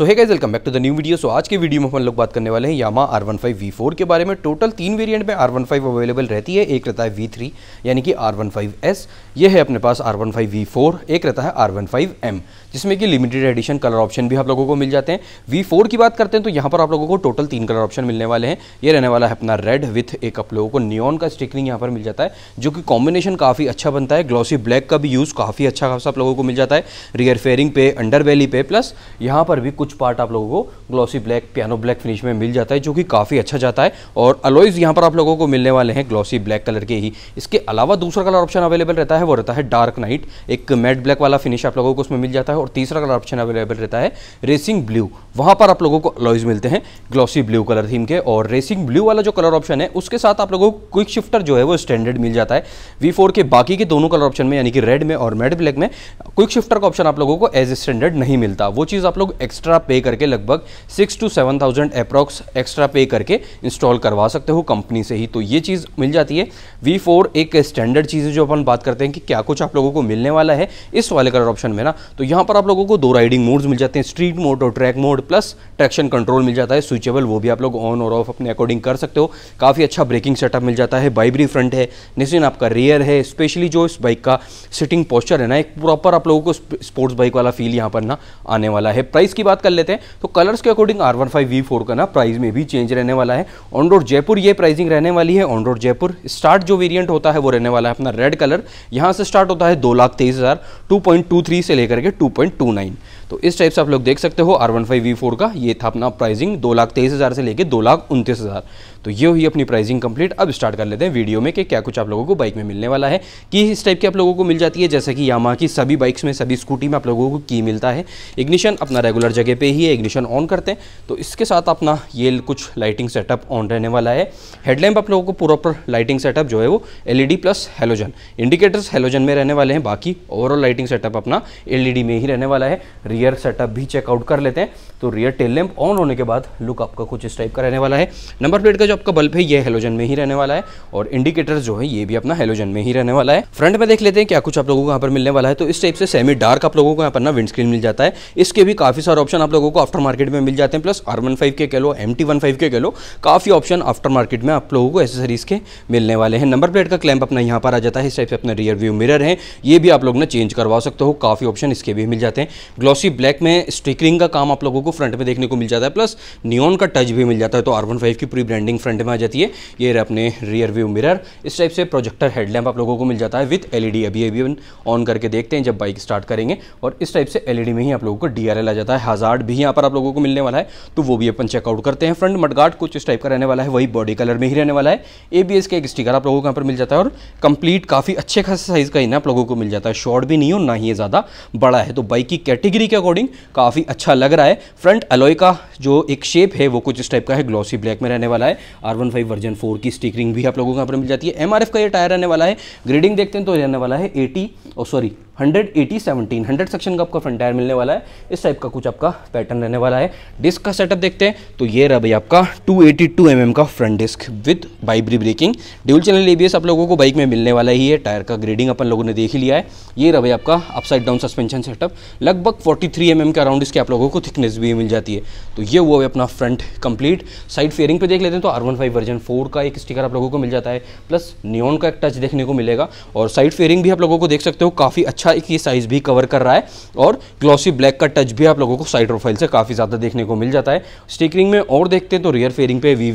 सो है guys welcome back to the new video so आज के वीडियो में हम लोग बात करने वाले हैं Yamaha R one five V four के बारे में टोटल तीन वेरिएंट में आर वन फाइव अवेलेबल रहती है एक रहता है वी थ्री यानी कि आर वन फाइव एस ये है अपने पास R one five V four एक रहता है आर वन फाइव एम जिसमें कि लिमिटेड एडिशन कलर ऑप्शन भी आप लोगों को मिल जाते हैं वी फोर की बात करते हैं तो यहाँ पर आप लोगों को टोटल तीन कलर ऑप्शन मिलने वाले हैं ये रहने वाला है अपना रेड विथ एक आप लोगों को नियॉन का स्टिकनिंग यहाँ पर मिल जाता है जो कि कॉम्बिनेशन काफ़ी अच्छा बनता है ग्लॉसी ब्लैक का भी यूज़ काफ़ी अच्छा खासा आप लोगों को मिल जाता है रियर फेयरिंग पे अंडर वैली पे प्लस यहाँ पर भी कुछ पार्ट आप लोगों को glossy black piano black finish में मिल जाता है जो कि काफ़ी अच्छा जाता है और अलोइज यहाँ पर आप लोगों को मिलने वाले हैं ग्लॉसी ब्लैक कलर के ही इसके अलावा दूसरा कलर ऑप्शन अवेलेबल रहता है वो रहता है डार्क नाइट एक मेट ब्लैक वाला फिनिश आप लोगों को उसमें मिल जाता है है और तीसरा कलर ऑप्शन अवेलेबल रहता है रेसिंग ब्लू वहां पर आप लोगों को अलॉयज मिलते हैं ग्लॉसी ब्लू कलर थीम के और रेसिंग ब्लू वाला जो कलर ऑप्शन है उसके साथ आप लोगों को क्विक शिफ्टर जो है वो स्टैंडर्ड मिल जाता है वी के बाकी के दोनों कलर ऑप्शन में यानी कि रेड में और मेड ब्लैक में क्विक शिफ्टर का ऑप्शन आप लोगों को एज ए स्टैंडर्ड नहीं मिलता वो चीज़ आप लोग एक्स्ट्रा पे करके लगभग six to seven thousand approx extra pay करके इंस्टॉल करवा सकते हो कंपनी से ही तो ये चीज़ मिल जाती है वी एक स्टैंडर्ड चीज़ है जो अपन बात करते हैं कि क्या कुछ आप लोगों को मिलने वाला है इस वाले कलर ऑप्शन में ना तो यहाँ पर आप लोगों को दो राइडिंग मोड्स मिल जाते हैं स्ट्रीट मोड और track mode plus traction control मिल जाता है स्विचेबल वो भी आप लोग ऑन और ऑफ अपने अकॉर्डिंग कर सकते हो काफ़ी अच्छा ब्रेकिंग सेटअप मिल जाता है बाइबरी फ्रंट है निश्चिन आपका रेयर है स्पेशली जो इस बाइक का सिटिंग पॉस्चर है ना एक प्रॉपर आप लोगों को स्पोर्ट्स बाइक वाला फील यहाँ पर ना आने वाला है प्राइस की बात कर लेते हैं तो कलर्स के according R one five V four का ना प्राइस में भी चेंज रहने वाला है ऑन रोड जयपुर ये प्राइसिंग रहने वाली है ऑन रोड जयपुर स्टार्ट जो वेरियंट होता है वो रहने वाला है अपना रेड कलर यहाँ से स्टार्ट होता है दो लाख तेईस हज़ार 2.23 से लेकर के 2.29 तो इस टाइप से आप लोग देख सकते हो R one five V four का ये था अपना प्राइसिंग दो लाख तेईस हज़ार से लेकर दो लाख उनतीस हज़ार तो ये हुई अपनी प्राइसिंग कंप्लीट अब स्टार्ट कर लेते हैं वीडियो में कि क्या कुछ आप लोगों को बाइक में मिलने वाला है की इस टाइप की आप लोगों को मिल जाती है जैसे कि यामा की सभी बाइक्स में सभी स्कूटी में आप लोगों को की मिलता है इग्निशन अपना रेगुलर जगह पर ही है इग्निशन ऑन करते हैं तो इसके साथ अपना ये कुछ लाइटिंग सेटअप ऑन रहने वाला है हेडलैम्प आप लोगों को प्रॉपर लाइटिंग सेटअप जो है वो LED plus halogen indicators halogen में रहने वाले हैं बाकी ओवरऑल लाइटिंग सेटअप अपना एलईडी e में ही रहने वाला है रियर सेटअप भी चेकआउट कर लेते हैं तो रियर टेल लैम्प ऑन होने के बाद लुक आपका कुछ इस टाइप का रहने वाला है नंबर प्लेट का जो आपका बल्ब है ये हेलोजन में ही रहने वाला है और इंडिकेटर जो है ये भी अपना हेलोजन में ही रहने वाला है फ्रंट में देख लेते हैं क्या कुछ आप लोगों को यहाँ पर मिलने वाला है तो इस टाइप से सेमी डार्क आप लोगों को यहाँ पर ना विंडस्क्रीन मिल जाता है इसके भी काफी सारे ऑप्शन आप लोगों को आफ्टर मार्केट में मिल जाते हैं प्लस आर वन फाइव के कह लो एम टी वन फाइव के कह लो काफ़ी ऑप्शन आफ्टर मार्केट में आप लोगों को एसेसरीज के मिलने वाले हैं नंबर प्लेट का क्लैम्प अपना यहाँ पर आ जाता है इस टाइप से अपना रियर व्यू मिरर है ये भी आप लोग ना चेंज करवा सकते हो काफ़ी ऑप्शन इसके भी मिल जाते हैं ग्लॉसी कि ब्लैक में स्टिकरिंग का काम आप लोगों को फ्रंट में देखने को मिल जाता है प्लस नियॉन का टच भी मिल जाता है तो आर की पूरी ब्रांडिंग फ्रंट में आ जाती है ये अपने रियर व्यू मिरर इस टाइप से प्रोजेक्टर हेडलैम्प आप लोगों को मिल जाता है विथ एलईडी अभी अभी ऑन करके देखते हैं जब बाइक स्टार्ट करेंगे और इस टाइप से एलईडी में ही आप लोगों को डी आ जाता है हजार्ड भी यहाँ पर आप लोगों को मिलने वाला है तो वो भी अपन चेकआउट करते हैं फ्रंट मडगार्ड कुछ इस टाइप का रहने वाला है वही बॉडी कलर में ही रहने वाला है ए का एक स्टिकर आप लोगों को यहाँ पर मिल जाता है और कंप्लीट काफ़ी अच्छे खासे साइज़ का ही ना आप लोगों को मिल जाता है शॉर्ट भी नहीं हो ना ही ज़्यादा बड़ा है तो बाइक की कैटेगरी के अकॉर्डिंग काफ़ी अच्छा लग रहा है फ्रंट अलॉय का जो एक शेप है वो कुछ इस टाइप का है ग्लॉसी ब्लैक में रहने वाला है R one five version four की स्टिकरिंग भी आप लोगों को यहाँ पर मिल जाती है एम का ये टायर रहने वाला है ग्रेडिंग देखते हैं तो रहने वाला है एटी और sorry hundred eighty seventeen hundred section का आपका फ्रंट टायर मिलने वाला है इस टाइप का कुछ आपका पैटर्न रहने वाला है डिस्क का सेटअप देखते हैं तो ये रहा भाई आपका two eighty two M M का front disc with Bybre braking dual channel ए आप लोगों को बाइक में मिलने वाला ही है टायर का ग्रेडिंग अपन लोगों ने देख ही लिया है ये रहा भाई आपका अपसाइड डाउन सस्पेंशन सेटअप लगभग फोर्टी थ्री एम एम के अराउंड इसके आप लोगों को थिकनेस भी मिल जाती है तो ये हुआ है अपना फ्रंट कंप्लीट साइड फेयरिंग पे देख लेते हैं तो R one five version four का एक स्टिकर आप लोगों को मिल जाता है प्लस नियोन का एक टच देखने को मिलेगा और साइड फेयरिंग भी आप लोगों को देख सकते हो काफ़ी अच्छा अच्छा एक की साइज भी कवर कर रहा है और ग्लॉसी ब्लैक का टच भी आप लोगों को साइड प्रोफाइल से काफ़ी ज़्यादा देखने को मिल जाता है स्टिकरिंग में और देखते हैं तो रियर फेयरिंग पे वी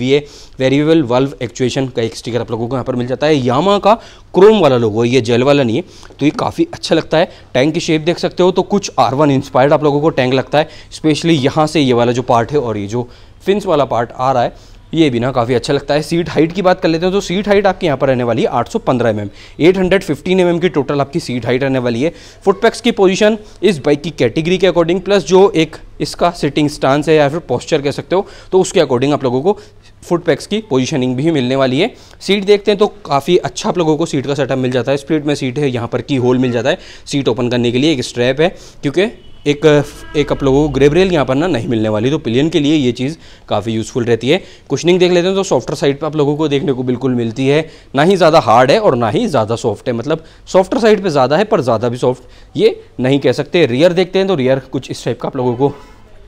वेरिएबल वाल्व एक्चुएशन का एक स्टिकर आप लोगों को यहाँ पर मिल जाता है यामा का क्रोम वाला लोगो ये जेल वाला नहीं है तो ये काफ़ी अच्छा लगता है टैंक की शेप देख सकते हो तो कुछ आर इंस्पायर्ड आप लोगों को टैंक लगता है स्पेशली यहाँ से ये वाला जो पार्ट है और ये जो फिंस वाला पार्ट आ रहा है ये भी ना काफ़ी अच्छा लगता है सीट हाइट की बात कर लेते हैं तो सीट हाइट आपकी यहाँ पर रहने वाली है 815 एम एम एट mm की टोटल आपकी सीट हाइट रहने वाली है फुटपैक्स की पोजीशन इस बाइक की कैटेगरी के अकॉर्डिंग प्लस जो एक इसका सिटिंग स्टांस है या फिर पॉस्चर कह सकते हो तो उसके अकॉर्डिंग आप लोगों को फुटपैक्स की पोजीशनिंग भी मिलने वाली है सीट देखते हैं तो काफ़ी अच्छा आप लोगों को सीट का सेटअप मिल जाता है स्प्लिट में सीट है यहाँ पर की होल मिल जाता है सीट ओपन करने के लिए एक स्ट्रैप है क्योंकि एक एक आप लोगों को ग्रेबरेल यहाँ पर ना नहीं मिलने वाली तो पिलियन के लिए ये चीज़ काफ़ी यूज़फुल रहती है कुशनिंग देख लेते हैं तो सॉफ्टर साइड पर आप लोगों को देखने को बिल्कुल मिलती है ना ही ज़्यादा हार्ड है और ना ही ज़्यादा सॉफ्ट है मतलब सॉफ्टर साइड पर ज़्यादा है पर ज़्यादा भी सॉफ्ट ये नहीं कह सकते रियर देखते हैं तो रियर कुछ इस टाइप का आप लोगों को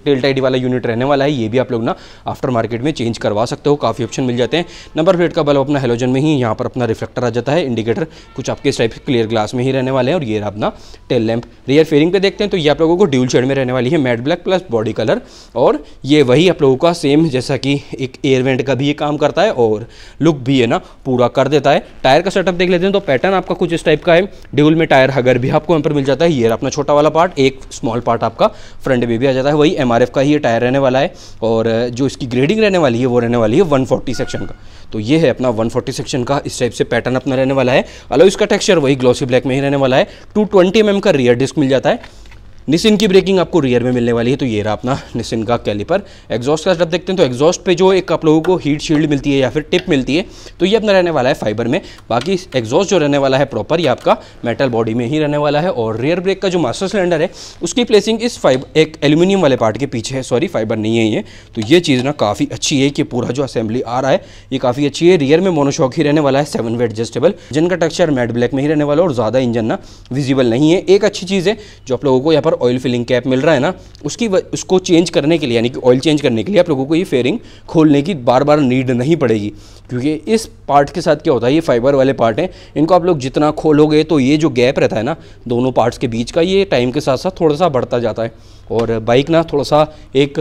डेल्टा आई वाला यूनिट रहने वाला है ये भी आप लोग ना आफ्टर मार्केट में चेंज करवा सकते हो काफ़ी ऑप्शन मिल जाते हैं नंबर प्लेट का बल्ब अपना हेलोजन में ही यहाँ पर अपना रिफ्लेक्टर आ जाता है इंडिकेटर कुछ आपके इस टाइप के क्लियर ग्लास में ही रहने वाले हैं और ये अपना टेल लैम्प रियर फेयरिंग पे देखते हैं तो ये आप लोगों को ड्यूल शेड में रहने वाली है matte black plus body colour और ये वही आप लोगों का सेम जैसा कि एक एयर वेंट का भी ये काम करता है और लुक भी है ना पूरा कर देता है टायर का सेटअप देख लेते हैं तो पैटर्न आपका कुछ इस टाइप का है ड्यूल में टायर हगर भी आपको यहाँ पर मिल जाता है ये अपना छोटा वाला पार्ट एक स्मॉल पार्ट आपका फ्रंट में भी आ जाता है वही एम आर का ही टायर रहने वाला है और जो इसकी ग्रेडिंग रहने वाली है वो रहने वाली है वन सेक्शन का तो ये है अपना 140 सेक्शन का इस टाइप से पैटर्न अपना रहने वाला है अलो इसका टेक्सचर वही ग्लॉसी ब्लैक में ही रहने वाला है टू ट्वेंटी mm का रियर डिस्क मिल जाता है निसिन की ब्रेकिंग आपको रियर में मिलने वाली है तो ये रहा अपना निसिन का कैलिपर एग्जॉस्ट का जब देखते हैं तो एग्जॉस्ट पे जो एक आप लोगों को हीट शील्ड मिलती है या फिर टिप मिलती है तो ये अपना रहने वाला है फाइबर में बाकी एग्जॉस्ट जो रहने वाला है प्रॉपर ये आपका मेटल बॉडी में ही रहने वाला है और रियर ब्रेक का जो मास्टर सिलेंडर है उसकी प्लेसिंग इस फाइब एक एल्यूमिनियम वाले पार्ट के पीछे है सॉरी फाइबर नहीं है ये तो ये चीज़ ना काफ़ी अच्छी है कि पूरा जो असेंबली आ रहा है ये काफ़ी अच्छी है रियर में मोनोशॉक ही रहने वाला है सेवन वे एडजस्टेबल जिनका टेक्सचर मेट ब्लैक में ही रहने वाला है और ज़्यादा इंजन ना विजिबल नहीं है एक अच्छी चीज़ है जो आप लोगों को यहाँ पर ऑयल फिलिंग कैप मिल रहा है ना उसकी उसको चेंज करने के लिए यानी कि ऑयल चेंज करने के लिए आप लोगों को ये फेयरिंग खोलने की बार बार नीड नहीं पड़ेगी क्योंकि इस पार्ट के साथ क्या होता है ये फाइबर वाले पार्ट हैं इनको आप लोग जितना खोलोगे तो ये जो गैप रहता है ना दोनों पार्ट्स के बीच का ये टाइम के साथ साथ थोड़ा सा बढ़ता जाता है और बाइक ना थोड़ा सा एक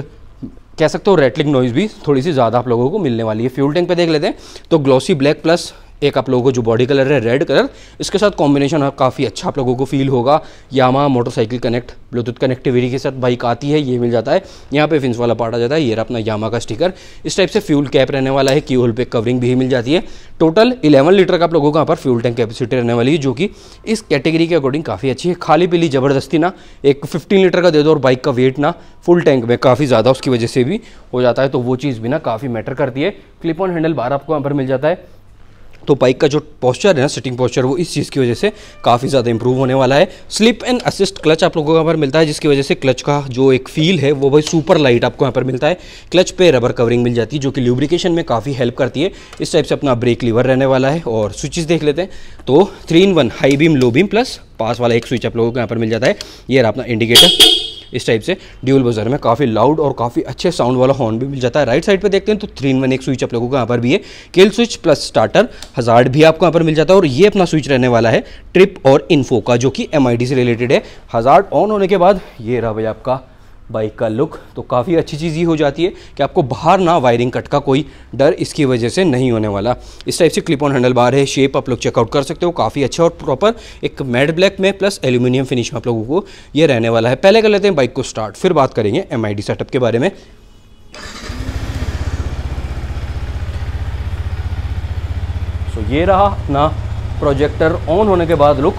कह सकते हो रेटलिंग नॉइज़ भी थोड़ी सी ज़्यादा आप लोगों को मिलने वाली है फ्यूल टैंक पे देख लेते हैं तो ग्लॉसी ब्लैक प्लस एक आप लोगों को जो बॉडी कलर है रेड कलर इसके साथ कॉम्बिनेशन काफ़ी अच्छा आप लोगों को फील होगा Yamaha motorcycle connect Bluetooth connectivity के साथ बाइक आती है ये मिल जाता है यहाँ पे फिंस वाला पार्ट आ जाता है ये रहा अपना यामा का स्टिकर इस टाइप से फ्यूल कैप रहने वाला है की होल पे कवरिंग भी मिल जाती है टोटल इलेवन लीटर का आप लोगों को यहाँ पर फ्यूल टैंक कैपेसिटी रहने वाली है जो कि इस कैटेगरी के अकॉर्डिंग काफ़ी अच्छी है खाली पीली ज़बरदस्ती ना एक फिफ्टीन लीटर का दे दो और बाइक का वेट ना फुल टैंक में काफ़ी ज़्यादा उसकी वजह से भी हो जाता है तो वो चीज़ भी ना काफ़ी मैटर करती है क्लिप ऑन हैंडल बार आपको यहाँ पर मिल जाता है तो बाइक का जो पॉस्चर है ना सिटिंग पॉस्चर वो इस चीज़ की वजह से काफ़ी ज़्यादा इंप्रूव होने वाला है स्लिप एंड असिस्ट क्लच आप लोगों को यहाँ पर मिलता है जिसकी वजह से क्लच का जो एक फील है वो भाई सुपर लाइट आपको यहाँ पर मिलता है क्लच पे रबर कवरिंग मिल जाती है जो कि ल्यूब्रिकेशन में काफ़ी हेल्प करती है इस टाइप से अपना ब्रेक लीवर रहने वाला है और स्विचेस देख लेते हैं तो three in one high beam low beam plus pass वाला एक स्विच आप लोगों को यहाँ पर मिल जाता है ये रहा अपना इंडिकेटर इस टाइप से ड्यूल बजर में काफ़ी लाउड और काफ़ी अच्छे साउंड वाला हॉर्न भी मिल जाता है राइट साइड पर देखते हैं तो थ्री इन वन एक स्विच आप लोगों को यहाँ पर भी है kill switch plus starter hazard भी आपको यहाँ पर मिल जाता है और ये अपना स्विच रहने वाला है ट्रिप और इन्फो का जो कि एम से रिलेटेड है हजार्ड ऑन होने के बाद ये रहा भाई आपका बाइक का लुक तो काफ़ी अच्छी चीज़ ये हो जाती है कि आपको बाहर ना वायरिंग कट का कोई डर इसकी वजह से नहीं होने वाला इस टाइप से क्लिप ऑन हैंडल बार है शेप आप लोग चेकआउट कर सकते हो काफ़ी अच्छा और प्रॉपर एक मैट ब्लैक में प्लस एल्यूमिनियम फिनिश में आप लोगों को ये रहने वाला है पहले कर लेते हैं बाइक को स्टार्ट फिर बात करेंगे एम सेटअप के बारे में सो so, ये रहा अपना प्रोजेक्टर ऑन होने के बाद लुक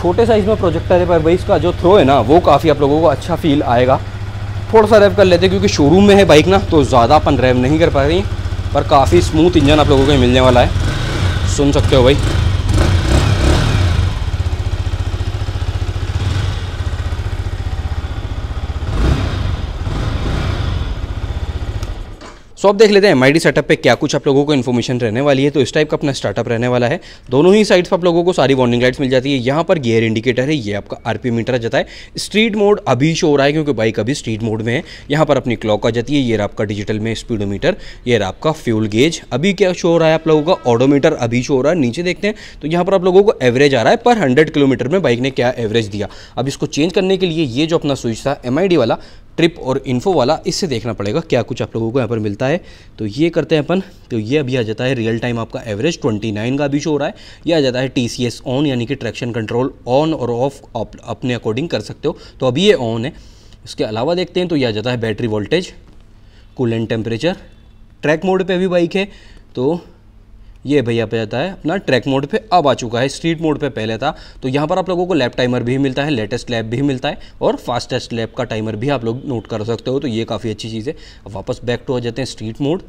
छोटे साइज़ में प्रोजेक्टर है पर भाई इसका जो थ्रो है ना वो काफ़ी आप लोगों को अच्छा फील आएगा थोड़ा सा रैप कर लेते हैं क्योंकि शोरूम में है बाइक ना तो ज़्यादा अपन रैप नहीं कर पा रही पर काफ़ी स्मूथ इंजन आप लोगों को मिलने वाला है सुन सकते हो भाई सो अब देख लेते हैं एमआईडी सेटअप पे क्या कुछ आप लोगों को इन्फॉर्मेशन रहने वाली है तो इस टाइप का अपना स्टार्टअप रहने वाला है दोनों ही साइड्स पर आप लोगों को सारी वार्निंग लाइट्स मिल जाती है यहाँ पर गियर इंडिकेटर है ये आपका आरपी मीटर आ जाता है स्ट्रीट मोड अभी शो हो रहा है क्योंकि बाइक अभी स्ट्रीट मोड में है यहाँ पर अपनी क्लॉक आ जाती है ये आपका डिजिटल में स्पीडोमीटर ये आपका फ्यूल गेज अभी क्या शो हो रहा है आप लोगों का ऑडोमीटर अभी शो हो रहा है नीचे देखते हैं तो यहाँ पर आप लोगों को एवरेज आ रहा है पर हंड्रेड किलोमीटर में बाइक ने क्या एवरेज दिया अब इसको चेंज करने के लिए ये जो अपना स्विच था एम वाला ट्रिप और इन्फो वाला इससे देखना पड़ेगा क्या कुछ आप लोगों को यहाँ पर मिलता है तो ये करते हैं अपन तो ये अभी आ जाता है रियल टाइम आपका एवरेज ट्वेंटी नाइन का अभी शो हो रहा है ये आ जाता है टी सी एस ऑन यानी कि ट्रैक्शन कंट्रोल ऑन और ऑफ आप अपने अकॉर्डिंग कर सकते हो तो अभी ये ऑन है इसके अलावा देखते हैं तो ये आ जाता है battery voltage coolant temperature track mode पर भी बाइक है तो ये भैया पे जाता है अपना ट्रैक मोड पे अब आ चुका है स्ट्रीट मोड पे पहले था तो यहाँ पर आप लोगों को लैप टाइमर भी मिलता है लेटेस्ट लैब भी मिलता है और फास्टेस्ट लैब का टाइमर भी आप लोग नोट कर सकते हो तो ये काफ़ी अच्छी चीज़ है वापस बैक टू आ जाते हैं स्ट्रीट मोड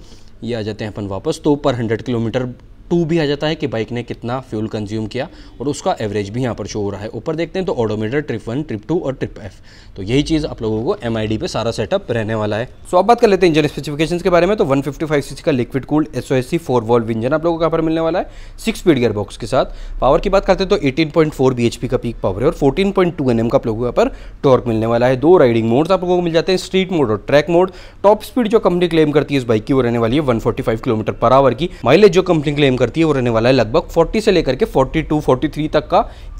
ये आ जाते हैं अपन वापस तो पर हंड्रेड किलोमीटर टू भी आ जाता है कि बाइक ने कितना फ्यूल कंज्यूम किया और उसका एवरेज भी यहाँ पर शो हो रहा है ऊपर देखते हैं तो odometer trip one trip two और ट्रिप एफ तो यही चीज़ आप लोगों को एम पे सारा सेटअप रहने वाला है सो so, आप बात कर लेते हैं इंजन स्पेसिफिकेशन के बारे में तो वन फिफ्टी का liquid cooled S O S four valve engine आप लोगों को यहाँ पर मिलने वाला है सिक्स स्पीड गियर बॉक्स के साथ पावर की बात करते हैं तो एटीन पॉइंट का पीक पावर है और फोर्टीन पॉइंट टू का आप लोगों को यहाँ पर टॉर्क मिलने वाला है दो राइडिंग मोड्स आप लोगों को मिल जाते हैं स्ट्रीट मोड और ट्रैक मोड टॉप स्पीड जो कंपनी क्लेम करती है इस बाइक की वो रहने वाली है वन किलोमीटर पर आवर की माइलेज जो कंपनी क्लेम करती है वो रहने वाला है लगभग 40 से लेकर के 42, 43 तक का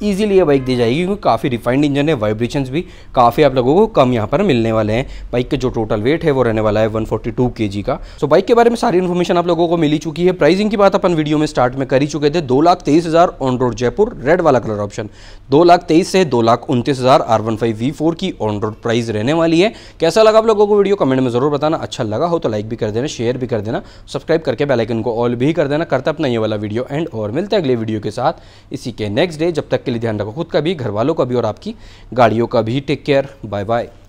इजीली ये बाइक दी जाएगी क्योंकि काफ़ी रिफाइंड इंजन है वाइब्रेशंस भी काफ़ी आप लोगों को कम यहाँ पर मिलने वाले हैं बाइक के जो टोटल वेट है वो रहने वाला है वन फोर्टी का सो बाइक के बारे में सारी इन्फॉर्मेशन आप लोगों को मिली चुकी है प्राइसिंग की बात अपन वीडियो में स्टार्ट में कर ही चुके थे दो ऑन रोड जयपुर रेड वाला कलर ऑप्शन दो से दो लाख उनतीस की ऑन रोड प्राइस रहने वाली है कैसा लगा आप लोगों को वीडियो कमेंट में जरूर बताना अच्छा लगा हो तो लाइक भी कर देना शेयर भी कर देना सब्सक्राइब करके बेलाइकन को ऑल भी कर देना करता अपना ये वाला वीडियो एंड और मिलते हैं अगले वीडियो के साथ इसी के नेक्स्ट डे जब तक के लिए ध्यान रखो खुद का भी घर वालों का भी और आपकी गाड़ियों का भी टेक केयर बाय बाय